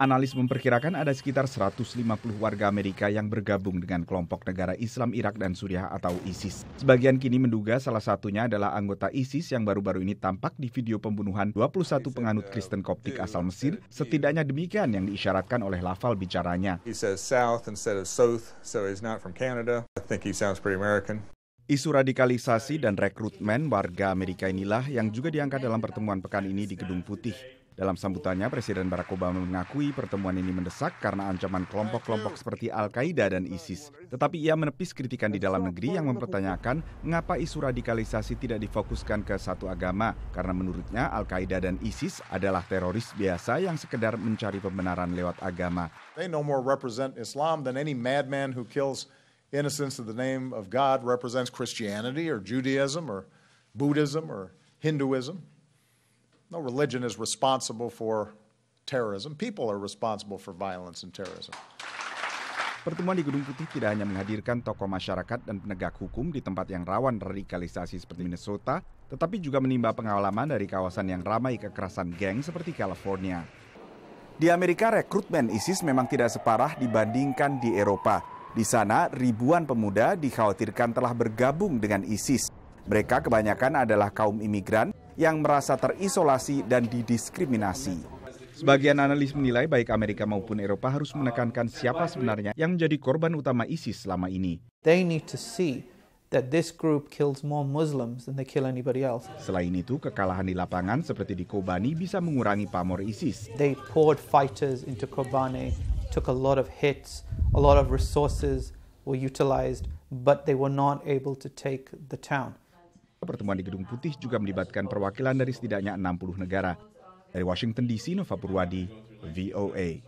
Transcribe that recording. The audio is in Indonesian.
Analis memperkirakan ada sekitar 150 warga Amerika yang bergabung dengan kelompok negara Islam Irak dan Suriah atau ISIS. Sebagian kini menduga salah satunya adalah anggota ISIS yang baru-baru ini tampak di video pembunuhan 21 penganut Kristen Koptik asal Mesir. Setidaknya demikian yang diisyaratkan oleh lafal bicaranya. Isu radikalisasi dan rekrutmen warga Amerika inilah yang juga diangkat dalam pertemuan pekan ini di Gedung Putih. Dalam sambutannya, Presiden Barack Obama mengakui pertemuan ini mendesak karena ancaman kelompok-kelompok seperti Al-Qaeda dan ISIS. Tetapi ia menepis kritikan di dalam negeri yang mempertanyakan mengapa isu radikalisasi tidak difokuskan ke satu agama, karena menurutnya Al-Qaeda dan ISIS adalah teroris biasa yang sekedar mencari pembenaran lewat agama. They no more represent Islam than any madman who kills innocents in the name of God represents Christianity or Judaism or Buddhism or Hinduism. No religion is responsible for terrorism. People are responsible for violence and terrorism. Pertemuan di Gedung Putih tidak hanya menghadirkan tokoh masyarakat dan penegak hukum di tempat yang rawan radikalisasi seperti Minnesota, tetapi juga menimba pengalaman dari kawasan yang ramai kekerasan geng seperti California. Di Amerika, rekrutmen ISIS memang tidak separah dibandingkan di Eropa. Di sana, ribuan pemuda dikhawatirkan telah bergabung dengan ISIS. Mereka kebanyakan adalah kaum imigran yang merasa terisolasi dan didiskriminasi. Sebagian analis menilai baik Amerika maupun Eropa harus menekankan siapa sebenarnya yang menjadi korban utama ISIS selama ini. They need to see that this group kills more Muslims than they kill anybody else. Selain itu, kekalahan di lapangan seperti di Kobani bisa mengurangi pamor ISIS. They poured fighters into Kobani, took a lot of hits, a lot of resources were utilized, but they were not able to take the town. Pertemuan di Gedung Putih juga melibatkan perwakilan dari setidaknya 60 negara. Dari Washington DC, Nova Purwadi, VOA.